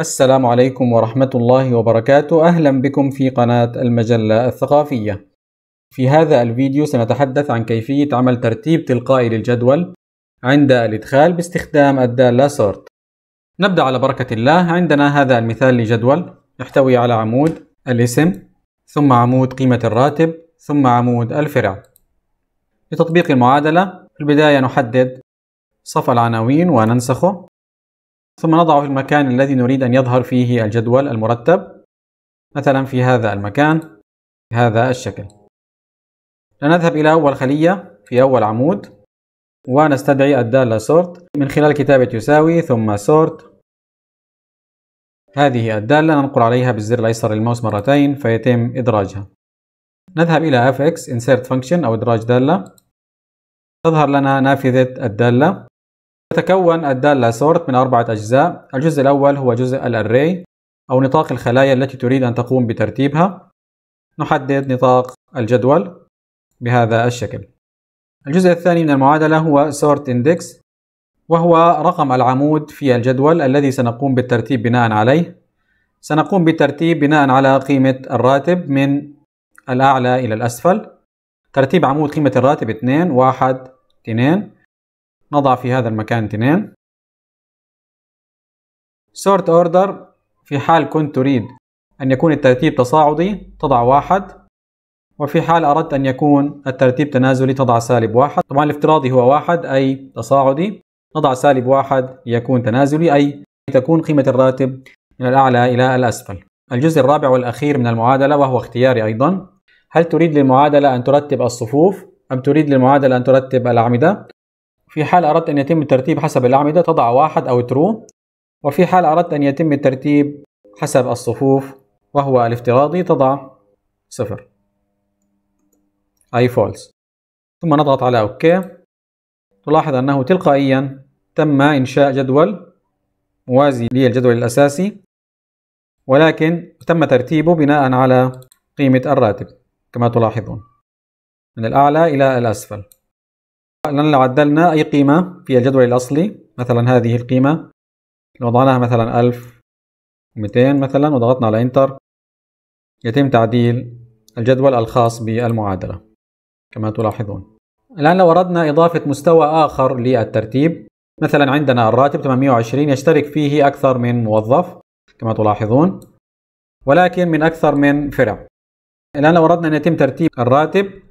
السلام عليكم ورحمة الله وبركاته أهلا بكم في قناة المجلة الثقافية في هذا الفيديو سنتحدث عن كيفية عمل ترتيب تلقائي للجدول عند الإدخال باستخدام الدالة سورت نبدأ على بركة الله عندنا هذا المثال لجدول يحتوي على عمود الاسم ثم عمود قيمة الراتب ثم عمود الفرع لتطبيق المعادلة في البداية نحدد صف العناوين وننسخه ثم نضعه في المكان الذي نريد أن يظهر فيه الجدول المرتب مثلا في هذا المكان بهذا الشكل لنذهب إلى أول خلية في أول عمود ونستدعي الدالة sort من خلال كتابة يساوي ثم sort هذه الدالة ننقر عليها بالزر الأيسر للماوس مرتين فيتم إدراجها نذهب إلى fx insert function أو إدراج دالة تظهر لنا نافذة الدالة تتكون الدالة سورت من أربعة أجزاء الجزء الأول هو جزء الأري أو نطاق الخلايا التي تريد أن تقوم بترتيبها نحدد نطاق الجدول بهذا الشكل الجزء الثاني من المعادلة هو سورت Index وهو رقم العمود في الجدول الذي سنقوم بالترتيب بناء عليه سنقوم بالترتيب بناء على قيمة الراتب من الأعلى إلى الأسفل ترتيب عمود قيمة الراتب 2 1 2 نضع في هذا المكان اثنين sort order في حال كنت تريد أن يكون الترتيب تصاعدي تضع واحد وفي حال أردت أن يكون الترتيب تنازلي تضع سالب واحد طبعا الافتراضي هو واحد أي تصاعدي نضع سالب واحد ليكون تنازلي أي تكون قيمة الراتب من الأعلى إلى الأسفل الجزء الرابع والأخير من المعادلة وهو اختياري أيضا هل تريد للمعادلة أن ترتب الصفوف أم تريد للمعادلة أن ترتب الأعمدة في حال أردت أن يتم الترتيب حسب الأعمدة تضع واحد أو ترو وفي حال أردت أن يتم الترتيب حسب الصفوف وهو الافتراضي تضع صفر أي فولس ثم نضغط على أوكي تلاحظ أنه تلقائيا تم إنشاء جدول موازي للجدول الأساسي ولكن تم ترتيبه بناء على قيمة الراتب كما تلاحظون من الأعلى إلى الأسفل الآن لو عدلنا أي قيمة في الجدول الأصلي مثلا هذه القيمة لو وضعناها مثلا 1200 مثلا وضغطنا على انتر يتم تعديل الجدول الخاص بالمعادلة كما تلاحظون الآن لو أردنا إضافة مستوى آخر للترتيب مثلا عندنا الراتب 820 يشترك فيه أكثر من موظف كما تلاحظون ولكن من أكثر من فرع الآن لو أردنا أن يتم ترتيب الراتب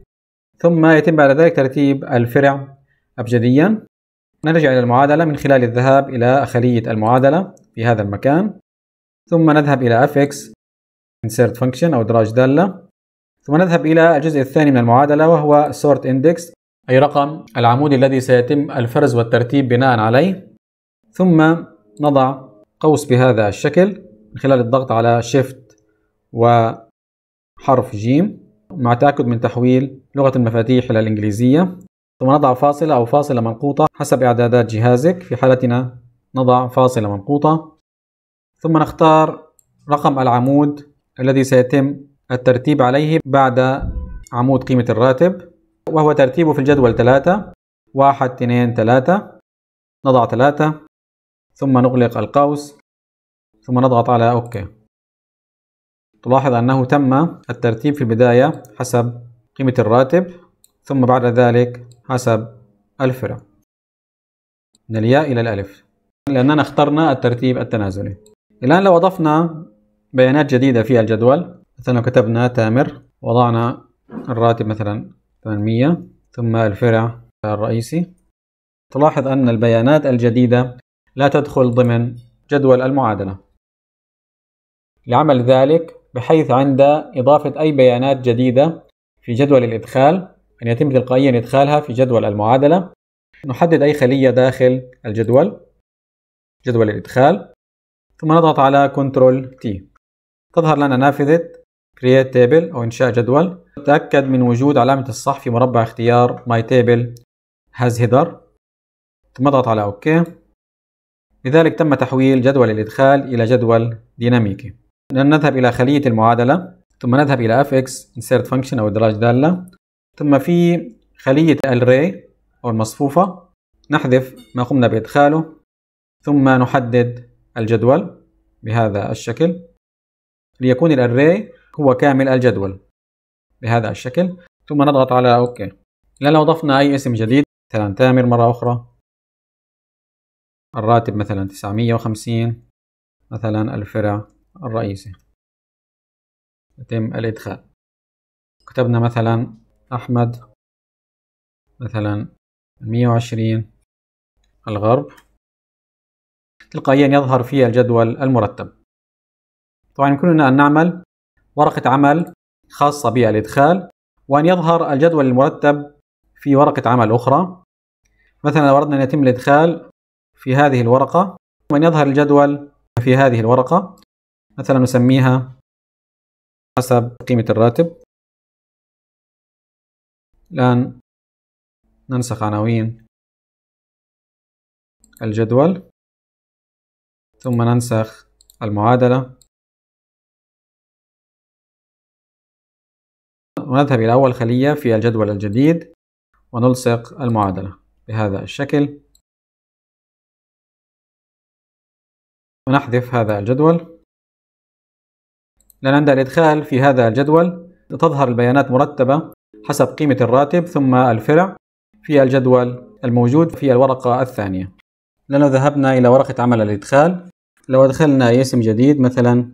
ثم يتم بعد ذلك ترتيب الفرع أبجديا نرجع إلى المعادلة من خلال الذهاب إلى خلية المعادلة في هذا المكان ثم نذهب إلى fx insert function أو دراج دالة ثم نذهب إلى الجزء الثاني من المعادلة وهو sort index أي رقم العمود الذي سيتم الفرز والترتيب بناء عليه ثم نضع قوس بهذا الشكل من خلال الضغط على shift وحرف جيم مع تأكد من تحويل لغة المفاتيح إلى الإنجليزية ثم نضع فاصلة أو فاصلة منقوطة حسب إعدادات جهازك في حالتنا نضع فاصلة منقوطة ثم نختار رقم العمود الذي سيتم الترتيب عليه بعد عمود قيمة الراتب وهو ترتيبه في الجدول 3 1 2 3 نضع 3 ثم نغلق القوس ثم نضغط على أوكي تلاحظ أنه تم الترتيب في البداية حسب قيمة الراتب ثم بعد ذلك حسب الفرع من الياء إلى الألف لأننا اخترنا الترتيب التنازلي الآن لو أضفنا بيانات جديدة في الجدول مثلا لو كتبنا تامر وضعنا الراتب مثلا 800 ثم الفرع الرئيسي تلاحظ أن البيانات الجديدة لا تدخل ضمن جدول المعادلة لعمل ذلك بحيث عند إضافة أي بيانات جديدة في جدول الإدخال أن يتم تلقائيا إدخالها في جدول المعادلة نحدد أي خلية داخل الجدول جدول الإدخال ثم نضغط على Ctrl T تظهر لنا نافذة Create Table أو إنشاء جدول تأكد من وجود علامة الصح في مربع اختيار My Table Has Header ثم اضغط على OK لذلك تم تحويل جدول الإدخال إلى جدول ديناميكي نذهب إلى خلية المعادلة ثم نذهب إلى fx insert function أو إدراج دالة ثم في خلية الري أو المصفوفة نحذف ما قمنا بإدخاله ثم نحدد الجدول بهذا الشكل ليكون الري هو كامل الجدول بهذا الشكل ثم نضغط على OK لأن لو ضفنا أي اسم جديد مثلا تامر مرة أخرى الراتب مثلا 950 مثلا الفرع الرئيسي يتم الإدخال كتبنا مثلا أحمد مثلا 120 الغرب تلقائيا يظهر فيها الجدول المرتب طبعا يمكننا أن نعمل ورقة عمل خاصة بالإدخال وأن يظهر الجدول المرتب في ورقة عمل أخرى مثلا لو أردنا أن يتم الإدخال في هذه الورقة وأن يظهر الجدول في هذه الورقة مثلا نسميها حسب قيمة الراتب الآن ننسخ عناوين الجدول ثم ننسخ المعادلة ونذهب إلى أول خلية في الجدول الجديد ونلصق المعادلة بهذا الشكل ونحذف هذا الجدول لأن عند الإدخال في هذا الجدول تظهر البيانات مرتبة حسب قيمة الراتب ثم الفرع في الجدول الموجود في الورقة الثانية لأنه ذهبنا إلى ورقة عمل الإدخال لو أدخلنا اسم جديد مثلا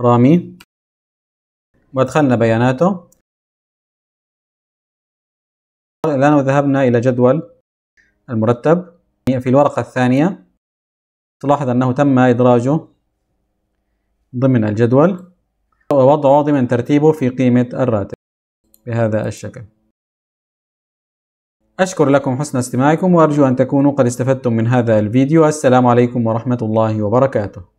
رامي وأدخلنا بياناته الآن وذهبنا إلى جدول المرتب في الورقة الثانية تلاحظ أنه تم إدراجه ضمن الجدول ووضعه ضمن ترتيبه في قيمة الراتب بهذا الشكل أشكر لكم حسن استماعكم وأرجو أن تكونوا قد استفدتم من هذا الفيديو السلام عليكم ورحمة الله وبركاته